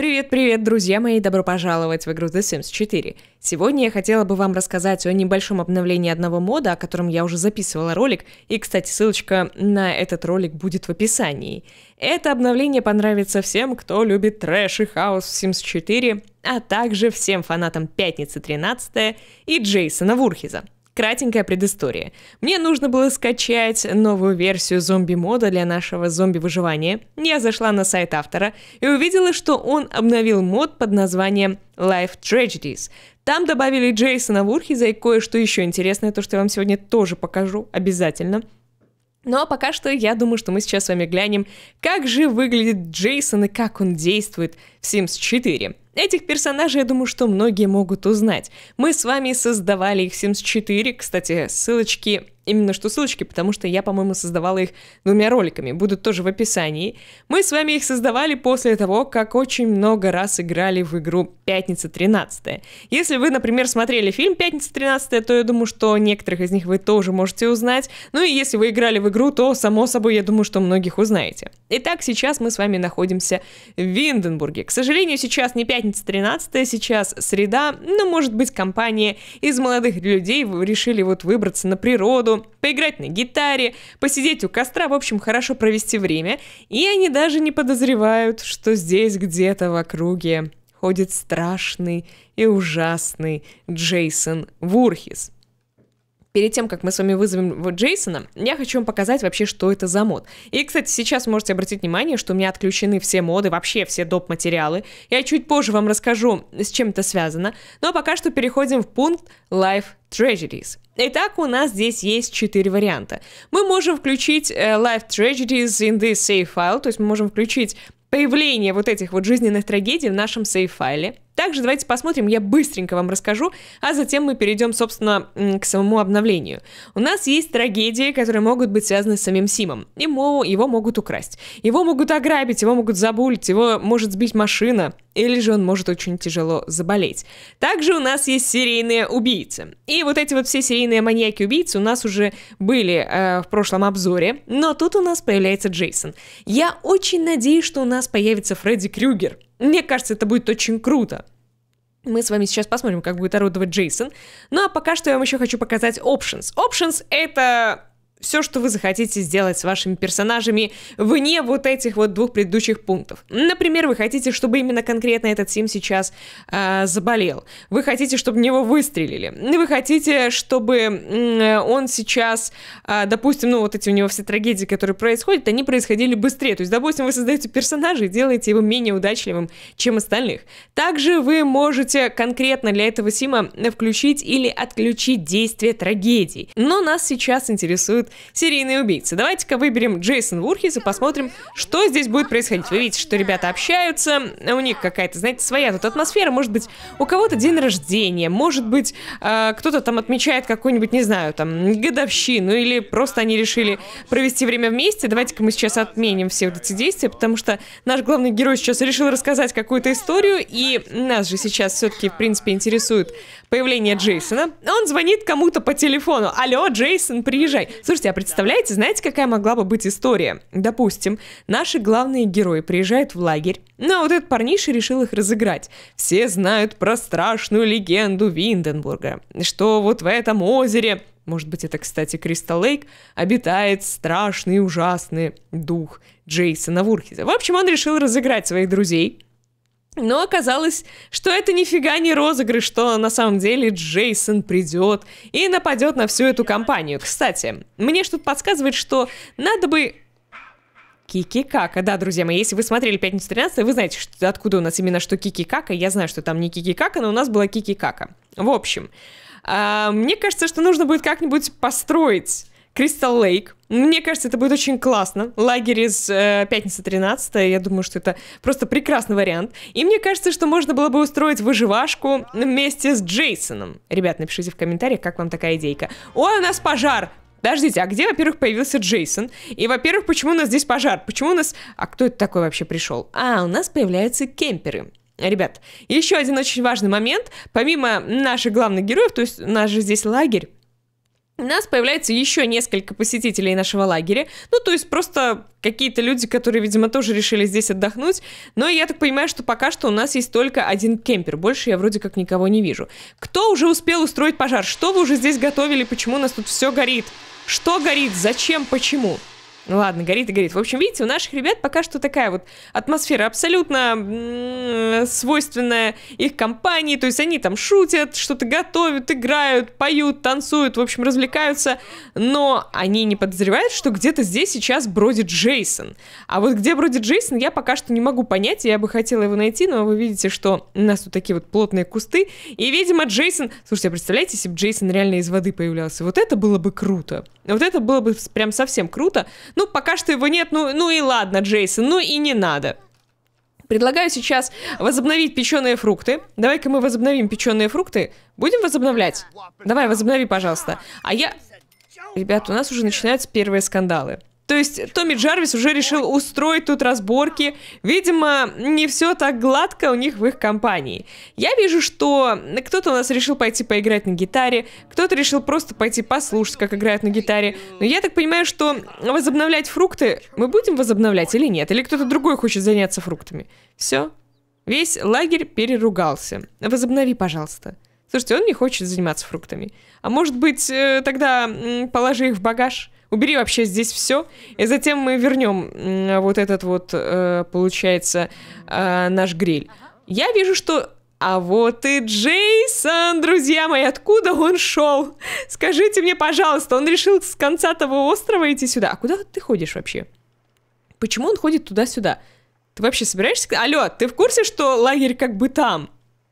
Привет-привет, друзья мои, добро пожаловать в игру The Sims 4. Сегодня я хотела бы вам рассказать о небольшом обновлении одного мода, о котором я уже записывала ролик, и, кстати, ссылочка на этот ролик будет в описании. Это обновление понравится всем, кто любит трэш и хаос в Sims 4, а также всем фанатам Пятницы 13 и Джейсона Вурхиза кратенькая предыстория. Мне нужно было скачать новую версию зомби-мода для нашего зомби-выживания. Я зашла на сайт автора и увидела, что он обновил мод под названием Life Tragedies. Там добавили Джейсона Вурхиза и кое-что еще интересное, то, что я вам сегодня тоже покажу обязательно. Ну а пока что я думаю, что мы сейчас с вами глянем, как же выглядит Джейсон и как он действует в Sims 4. Этих персонажей, я думаю, что многие могут узнать. Мы с вами создавали их в Sims 4, кстати, ссылочки именно что ссылочки, потому что я, по-моему, создавала их двумя роликами, будут тоже в описании. Мы с вами их создавали после того, как очень много раз играли в игру «Пятница 13 Если вы, например, смотрели фильм «Пятница 13 то я думаю, что некоторых из них вы тоже можете узнать. Ну и если вы играли в игру, то, само собой, я думаю, что многих узнаете. Итак, сейчас мы с вами находимся в Винденбурге. К сожалению, сейчас не «Пятница пятница 13 сейчас, среда, ну, может быть, компания из молодых людей решили вот выбраться на природу, поиграть на гитаре, посидеть у костра, в общем, хорошо провести время. И они даже не подозревают, что здесь где-то в округе ходит страшный и ужасный Джейсон Вурхис перед тем, как мы с вами вызовем вот Джейсона, я хочу вам показать вообще, что это за мод. И, кстати, сейчас можете обратить внимание, что у меня отключены все моды, вообще все доп. материалы. Я чуть позже вам расскажу, с чем это связано. Но ну, а пока что переходим в пункт Life Treasuries. Итак, у нас здесь есть четыре варианта. Мы можем включить э, Life Treasuries in this save file, то есть мы можем включить появление вот этих вот жизненных трагедий в нашем сейф-файле. Также давайте посмотрим, я быстренько вам расскажу, а затем мы перейдем, собственно, к самому обновлению. У нас есть трагедии, которые могут быть связаны с самим Симом. Ему, его могут украсть, его могут ограбить, его могут забулить, его может сбить машина, или же он может очень тяжело заболеть. Также у нас есть серийные убийцы. И вот эти вот все серийные маньяки-убийцы у нас уже были э, в прошлом обзоре, но тут у нас появляется Джейсон. Я очень надеюсь, что у нас появится Фредди Крюгер. Мне кажется, это будет очень круто. Мы с вами сейчас посмотрим, как будет орудовать Джейсон. Ну а пока что я вам еще хочу показать Options. Options — это все, что вы захотите сделать с вашими персонажами вне вот этих вот двух предыдущих пунктов. Например, вы хотите, чтобы именно конкретно этот Сим сейчас э, заболел. Вы хотите, чтобы в него выстрелили. Вы хотите, чтобы э, он сейчас, э, допустим, ну вот эти у него все трагедии, которые происходят, они происходили быстрее. То есть, допустим, вы создаете персонажа и делаете его менее удачливым, чем остальных. Также вы можете конкретно для этого Сима включить или отключить действие трагедий. Но нас сейчас интересует Серийные убийцы. Давайте-ка выберем Джейсон Вурхис и посмотрим, что здесь будет происходить. Вы видите, что ребята общаются, у них какая-то, знаете, своя тут атмосфера. Может быть, у кого-то день рождения, может быть, э, кто-то там отмечает какую-нибудь, не знаю, там, годовщину, или просто они решили провести время вместе. Давайте-ка мы сейчас отменим все вот эти действия, потому что наш главный герой сейчас решил рассказать какую-то историю, и нас же сейчас все-таки, в принципе, интересует Появление Джейсона, он звонит кому-то по телефону. Алло, Джейсон, приезжай. Слушайте, а представляете, знаете, какая могла бы быть история? Допустим, наши главные герои приезжают в лагерь, но вот этот парниша решил их разыграть. Все знают про страшную легенду Винденбурга, что вот в этом озере может быть, это, кстати, Кристал Лейк, обитает страшный ужасный дух Джейсона Вурхиза. В общем, он решил разыграть своих друзей, но оказалось, что это нифига не розыгрыш, что на самом деле Джейсон придет и нападет на всю эту компанию. Кстати, мне что-то подсказывает, что надо бы Кики Кака. Да, друзья мои, если вы смотрели «Пятницу 13», вы знаете, что, откуда у нас именно что Кики Кака. Я знаю, что там не Кики Кака, но у нас была Кики Кака. В общем, а, мне кажется, что нужно будет как-нибудь построить Кристал Лейк. Мне кажется, это будет очень классно. Лагерь из э, пятницы 13 я думаю, что это просто прекрасный вариант. И мне кажется, что можно было бы устроить выживашку вместе с Джейсоном. Ребят, напишите в комментариях, как вам такая идейка. О, у нас пожар! Подождите, а где, во-первых, появился Джейсон? И, во-первых, почему у нас здесь пожар? Почему у нас... А кто это такой вообще пришел? А, у нас появляются кемперы. Ребят, еще один очень важный момент. Помимо наших главных героев, то есть у нас же здесь лагерь, у нас появляется еще несколько посетителей нашего лагеря. Ну, то есть просто какие-то люди, которые, видимо, тоже решили здесь отдохнуть. Но я так понимаю, что пока что у нас есть только один кемпер. Больше я вроде как никого не вижу. Кто уже успел устроить пожар? Что вы уже здесь готовили? Почему у нас тут все горит? Что горит? Зачем? Почему? Ну ладно, горит и горит. В общем, видите, у наших ребят пока что такая вот атмосфера абсолютно свойственная их компании. То есть они там шутят, что-то готовят, играют, поют, танцуют, в общем, развлекаются. Но они не подозревают, что где-то здесь сейчас бродит Джейсон. А вот где бродит Джейсон, я пока что не могу понять. Я бы хотела его найти, но вы видите, что у нас тут такие вот плотные кусты. И, видимо, Джейсон... Слушайте, а представляете, если бы Джейсон реально из воды появлялся? Вот это было бы круто. Ну, вот это было бы прям совсем круто. Ну, пока что его нет, ну, ну и ладно, Джейсон, ну и не надо. Предлагаю сейчас возобновить печеные фрукты. Давай-ка мы возобновим печеные фрукты. Будем возобновлять? Давай, возобнови, пожалуйста. А я... Ребят, у нас уже начинаются первые скандалы. То есть Томми Джарвис уже решил устроить тут разборки. Видимо, не все так гладко у них в их компании. Я вижу, что кто-то у нас решил пойти поиграть на гитаре, кто-то решил просто пойти послушать, как играют на гитаре. Но я так понимаю, что возобновлять фрукты мы будем возобновлять или нет? Или кто-то другой хочет заняться фруктами? Все. Весь лагерь переругался. Возобнови, пожалуйста. Слушайте, он не хочет заниматься фруктами. А может быть, э, тогда положи их в багаж? убери вообще здесь все. И затем мы вернем вот этот вот, э, получается, э, наш гриль. Я вижу, что а вот и Джейсон, друзья мои, откуда он шел? Скажите мне, пожалуйста, он решил с конца того острова идти сюда. А куда ты ходишь вообще? Почему он ходит туда-сюда? Ты вообще собираешься... Алло, ты в курсе, что лагерь как бы там?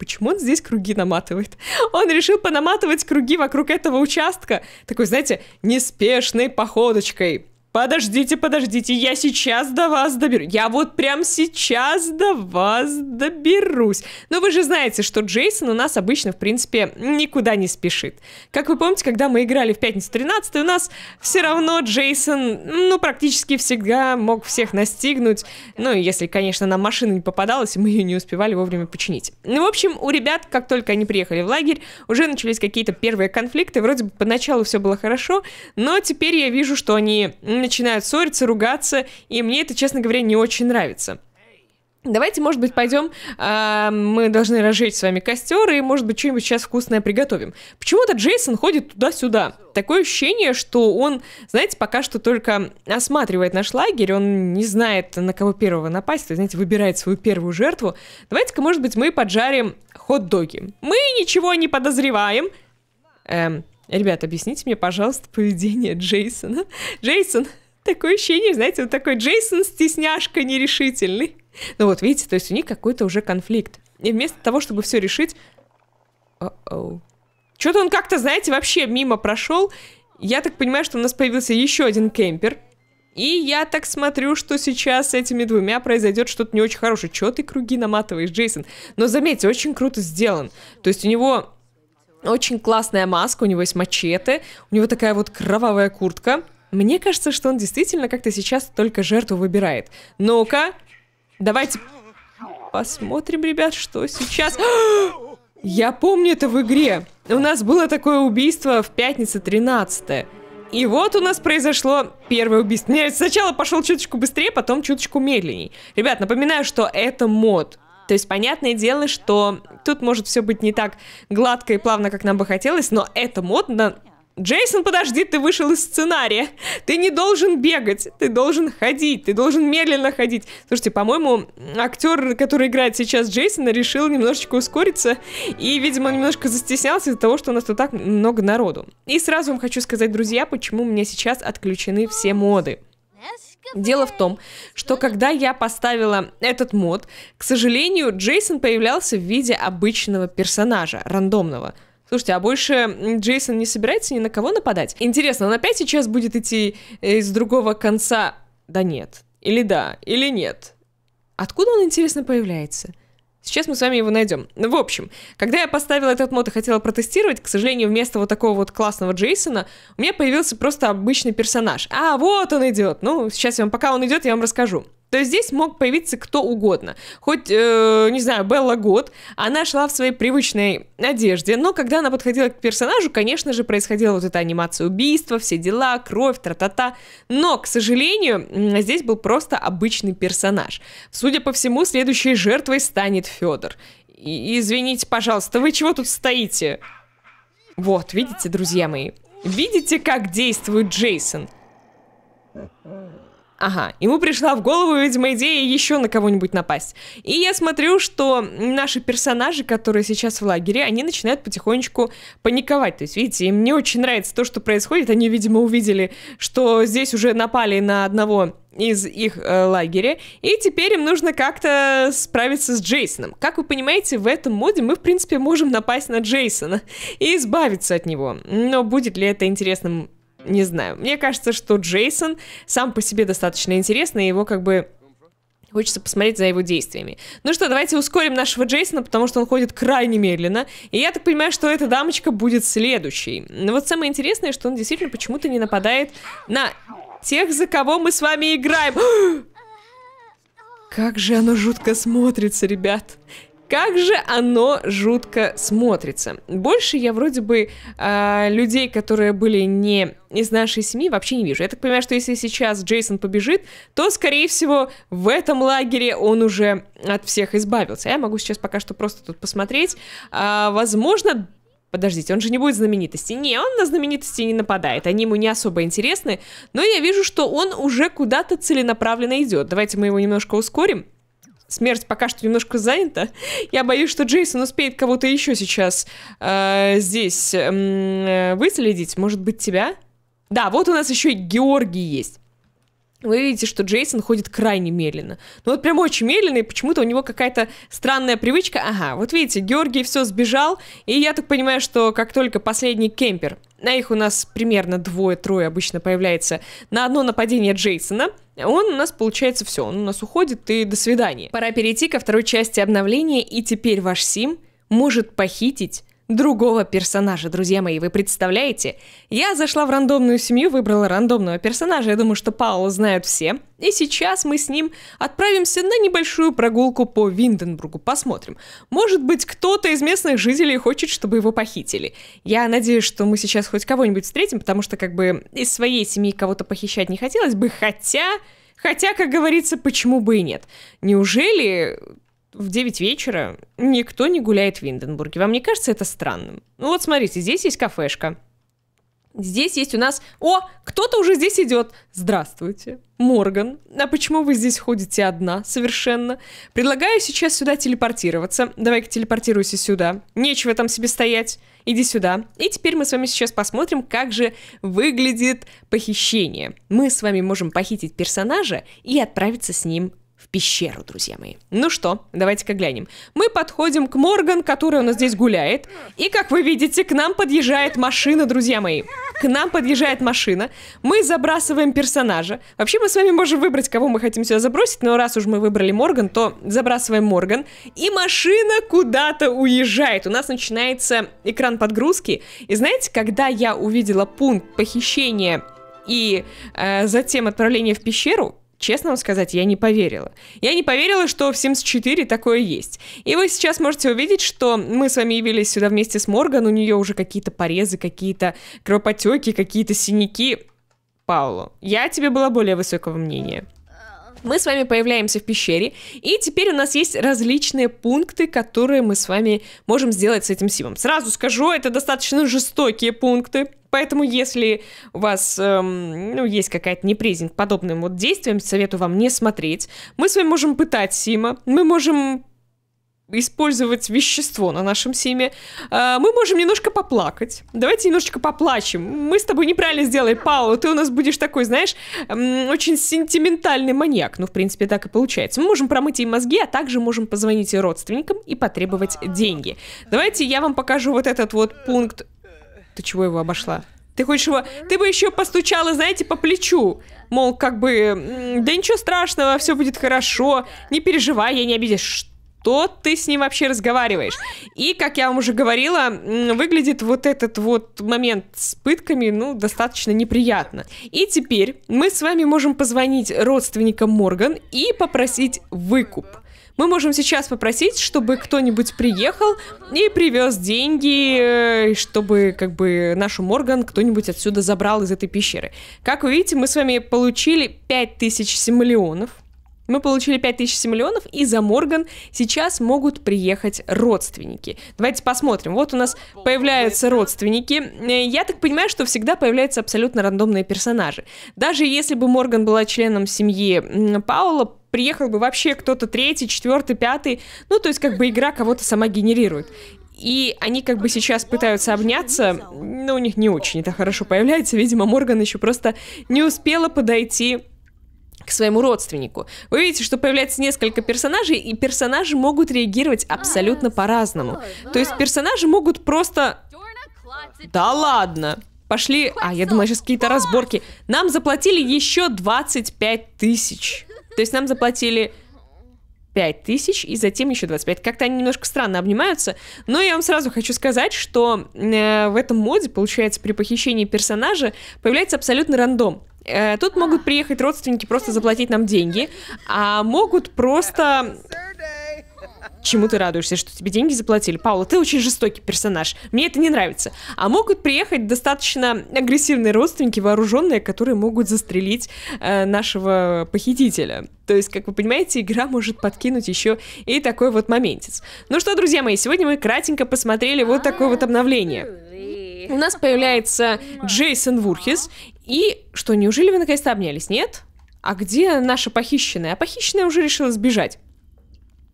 почему он здесь круги наматывает? Он решил понаматывать круги вокруг этого участка, такой, знаете, неспешной походочкой. Подождите, подождите, я сейчас до вас доберусь. Я вот прям сейчас до вас доберусь. Но вы же знаете, что Джейсон у нас обычно, в принципе, никуда не спешит. Как вы помните, когда мы играли в пятницу 13 у нас все равно Джейсон, ну, практически всегда мог всех настигнуть. Ну, если, конечно, нам машина не попадалась, и мы ее не успевали вовремя починить. Ну, в общем, у ребят, как только они приехали в лагерь, уже начались какие-то первые конфликты. Вроде бы поначалу все было хорошо, но теперь я вижу, что они начинают ссориться, ругаться, и мне это, честно говоря, не очень нравится. Давайте, может быть, пойдем, э, мы должны разжечь с вами костер и, может быть, что-нибудь сейчас вкусное приготовим. Почему-то Джейсон ходит туда-сюда. Такое ощущение, что он, знаете, пока что только осматривает наш лагерь, он не знает, на кого первого напасть, то, знаете, выбирает свою первую жертву. Давайте-ка, может быть, мы поджарим хот-доги. Мы ничего не подозреваем. Эм, Ребят, объясните мне, пожалуйста, поведение Джейсона. Джейсон, такое ощущение, знаете, вот такой Джейсон стесняшка нерешительный. Ну вот, видите, то есть у них какой-то уже конфликт. И вместо того, чтобы все решить... Uh-oh. Что-то он как-то, знаете, вообще мимо прошел. Я так понимаю, что у нас появился еще один кемпер. И я так смотрю, что сейчас с этими двумя произойдет что-то не очень хорошее. Чего ты круги наматываешь, Джейсон? Но заметьте, очень круто сделан. То есть у него очень классная маска, у него есть мачете, у него такая вот кровавая куртка. Мне кажется, что он действительно как-то сейчас только жертву выбирает. Ну-ка, давайте посмотрим, ребят, что сейчас... Я помню это в игре. У нас было такое убийство в пятницу 13 -е. И вот у нас произошло первое убийство. Нет, сначала пошел чуточку быстрее, потом чуточку медленней. Ребят, напоминаю, что это мод. То есть понятное дело, что тут может все быть не так гладко и плавно, как нам бы хотелось, но это модно Джейсон, подожди, ты вышел из сценария. Ты не должен бегать, ты должен ходить, ты должен медленно ходить. Слушайте, по-моему, актер, который играет сейчас Джейсона, решил немножечко ускориться. И, видимо, он немножко застеснялся из-за того, что у нас тут так много народу. И сразу вам хочу сказать, друзья, почему у меня сейчас отключены все моды. Дело в том, что когда я поставила этот мод, к сожалению, Джейсон появлялся в виде обычного персонажа, рандомного. Слушайте, а больше Джейсон не собирается ни на кого нападать? Интересно, он опять сейчас будет идти э, из другого конца? Да нет. Или да, или нет. Откуда он, интересно, появляется? Сейчас мы с вами его найдем. Ну, в общем, когда я поставила этот мод и хотела протестировать, к сожалению, вместо вот такого вот классного Джейсона у меня появился просто обычный персонаж. А, вот он идет. Ну, сейчас я вам, пока он идет, я вам расскажу. То есть здесь мог появиться кто угодно. Хоть, э, не знаю, Белла Год, она шла в своей привычной одежде, но когда она подходила к персонажу, конечно же, происходила вот эта анимация убийства, все дела, кровь, тра-та-та. Но, к сожалению, здесь был просто обычный персонаж. Судя по всему, следующей жертвой станет Федор. И, извините, пожалуйста, вы чего тут стоите? Вот, видите, друзья мои, видите, как действует Джейсон? ага, ему пришла в голову, видимо, идея еще на кого-нибудь напасть. И я смотрю, что наши персонажи, которые сейчас в лагере, они начинают потихонечку паниковать. То есть, видите, им не очень нравится то, что происходит. Они, видимо, увидели, что здесь уже напали на одного из их э, лагеря, и теперь им нужно как-то справиться с Джейсоном. Как вы понимаете, в этом моде мы, в принципе, можем напасть на Джейсона и избавиться от него. Но будет ли это интересным не знаю. Мне кажется, что Джейсон сам по себе достаточно интересный, его как бы Хочется посмотреть за его действиями. Ну что, давайте ускорим нашего Джейсона, потому что он ходит крайне медленно. И я так понимаю, что эта дамочка будет следующей. Но вот самое интересное, что он действительно почему-то не нападает на тех, за кого мы с вами играем. как же оно жутко смотрится, ребят. Как же оно жутко смотрится. Больше я вроде бы э, людей, которые были не из нашей семьи, вообще не вижу. Я так понимаю, что если сейчас Джейсон побежит, то, скорее всего, в этом лагере он уже от всех избавился. Я могу сейчас пока что просто тут посмотреть. Э, возможно, Подождите, он же не будет знаменитости. Не, он на знаменитости не нападает, они ему не особо интересны, но я вижу, что он уже куда-то целенаправленно идет. Давайте мы его немножко ускорим смерть пока что немножко занята. Я боюсь, что Джейсон успеет кого-то еще сейчас э, здесь э, выследить. Может быть, тебя? Да, вот у нас еще и Георгий есть вы видите, что Джейсон ходит крайне медленно. Ну вот прям очень медленно, и почему-то у него какая-то странная привычка. Ага, вот видите, Георгий все сбежал, и я так понимаю, что как только последний кемпер, на их у нас примерно двое-трое обычно появляется, на одно нападение Джейсона, он у нас, получается, все, он у нас уходит, и до свидания. Пора перейти ко второй части обновления, и теперь ваш Сим может похитить другого персонажа, друзья мои, вы представляете? Я зашла в рандомную семью, выбрала рандомного персонажа, я думаю, что Паула знают все. И сейчас мы с ним отправимся на небольшую прогулку по Винденбургу, посмотрим. Может быть, кто-то из местных жителей хочет, чтобы его похитили. Я надеюсь, что мы сейчас хоть кого-нибудь встретим, потому что как бы из своей семьи кого-то похищать не хотелось бы, хотя... Хотя, как говорится, почему бы и нет. Неужели в 9 вечера никто не гуляет в Винденбурге. Вам не кажется это странным? Ну вот смотрите, здесь есть кафешка. Здесь есть у нас... О, кто-то уже здесь идет. Здравствуйте, Морган. А почему вы здесь ходите одна совершенно? Предлагаю сейчас сюда телепортироваться. Давай-ка телепортируйся сюда. Нечего там себе стоять. Иди сюда. И теперь мы с вами сейчас посмотрим, как же выглядит похищение. Мы с вами можем похитить персонажа и отправиться с ним в пещеру, друзья мои. Ну что, давайте-ка глянем. Мы подходим к Морган, который у нас здесь гуляет. И, как вы видите, к нам подъезжает машина, друзья мои. К нам подъезжает машина. Мы забрасываем персонажа. Вообще, мы с вами можем выбрать, кого мы хотим сюда забросить, но раз уж мы выбрали Морган, то забрасываем Морган. И машина куда-то уезжает. У нас начинается экран подгрузки. И знаете, когда я увидела пункт похищения и э, затем отправление в пещеру, честно вам сказать, я не поверила. Я не поверила, что в Sims 4 такое есть. И вы сейчас можете увидеть, что мы с вами явились сюда вместе с Морган, у нее уже какие-то порезы, какие-то кровопотеки, какие-то синяки. Паулу. я тебе была более высокого мнения мы с вами появляемся в пещере, и теперь у нас есть различные пункты, которые мы с вами можем сделать с этим симом. Сразу скажу, это достаточно жестокие пункты, Поэтому, если у вас эм, ну, есть какая-то неприязнь к подобным вот действиям, советую вам не смотреть. Мы с вами можем пытать Сима, мы можем использовать вещество на нашем симе, а, мы можем немножко поплакать. Давайте немножечко поплачем. Мы с тобой неправильно сделали, Паула. Ты у нас будешь такой, знаешь, очень сентиментальный маньяк. Ну, в принципе, так и получается. Мы можем промыть ей мозги, а также можем позвонить родственникам и потребовать деньги. Давайте я вам покажу вот этот вот пункт. Ты чего его обошла? Ты хочешь его... Ты бы еще постучала, знаете, по плечу. Мол, как бы... Да ничего страшного, все будет хорошо. Не переживай, я не обидишь что ты с ним вообще разговариваешь? И, как я вам уже говорила, выглядит вот этот вот момент с пытками, ну, достаточно неприятно. И теперь мы с вами можем позвонить родственникам Морган и попросить выкуп. Мы можем сейчас попросить, чтобы кто-нибудь приехал и привез деньги, э, чтобы как бы нашу Морган кто-нибудь отсюда забрал из этой пещеры. Как вы видите, мы с вами получили 5000 симолеонов. Мы получили 5000 миллионов, и за Морган сейчас могут приехать родственники. Давайте посмотрим. Вот у нас появляются родственники. Э, я так понимаю, что всегда появляются абсолютно рандомные персонажи. Даже если бы Морган была членом семьи Паула, приехал бы вообще кто-то третий, четвертый, пятый. Ну, то есть как бы игра кого-то сама генерирует. И они как бы сейчас пытаются обняться, но у них не очень это хорошо появляется. Видимо, Морган еще просто не успела подойти к своему родственнику. Вы видите, что появляется несколько персонажей, и персонажи могут реагировать абсолютно а, по-разному. То есть персонажи могут просто... Да ладно! Пошли... А, я думаю, сейчас какие-то разборки. Нам заплатили еще 25 тысяч. То есть нам заплатили 5 тысяч и затем еще 25. Как-то они немножко странно обнимаются, но я вам сразу хочу сказать, что э, в этом моде, получается, при похищении персонажа появляется абсолютно рандом. Э, тут могут приехать родственники просто заплатить нам деньги, а могут просто чему ты радуешься, что тебе деньги заплатили. Паула, ты очень жестокий персонаж, мне это не нравится. А могут приехать достаточно агрессивные родственники, вооруженные, которые могут застрелить э, нашего похитителя. То есть, как вы понимаете, игра может подкинуть еще и такой вот моментец. Ну что, друзья мои, сегодня мы кратенько посмотрели вот такое вот обновление. У нас появляется Джейсон Вурхис. И что, неужели вы наконец-то обнялись? Нет? А где наша похищенная? А похищенная уже решила сбежать.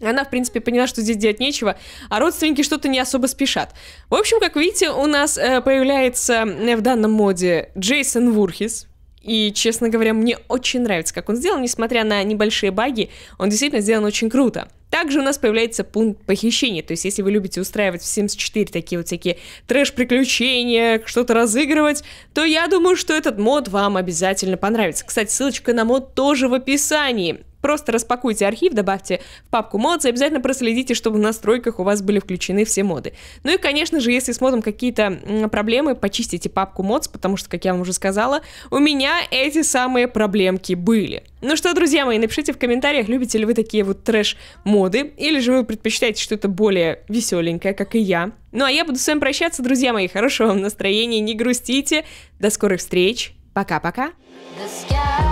Она, в принципе, поняла, что здесь делать нечего, а родственники что-то не особо спешат. В общем, как видите, у нас э, появляется э, в данном моде Джейсон Вурхис. И, честно говоря, мне очень нравится, как он сделан, несмотря на небольшие баги, он действительно сделан очень круто. Также у нас появляется пункт похищения, то есть если вы любите устраивать в Sims 4 такие вот всякие трэш-приключения, что-то разыгрывать, то я думаю, что этот мод вам обязательно понравится. Кстати, ссылочка на мод тоже в описании. Просто распакуйте архив, добавьте в папку модс и обязательно проследите, чтобы в настройках у вас были включены все моды. Ну и, конечно же, если с модом какие-то проблемы, почистите папку модс, потому что, как я вам уже сказала, у меня эти самые проблемки были. Ну что, друзья мои, напишите в комментариях, любите ли вы такие вот трэш-моды, или же вы предпочитаете что-то более веселенькое, как и я. Ну а я буду с вами прощаться, друзья мои, хорошего вам настроения, не грустите, до скорых встреч, пока-пока. The sky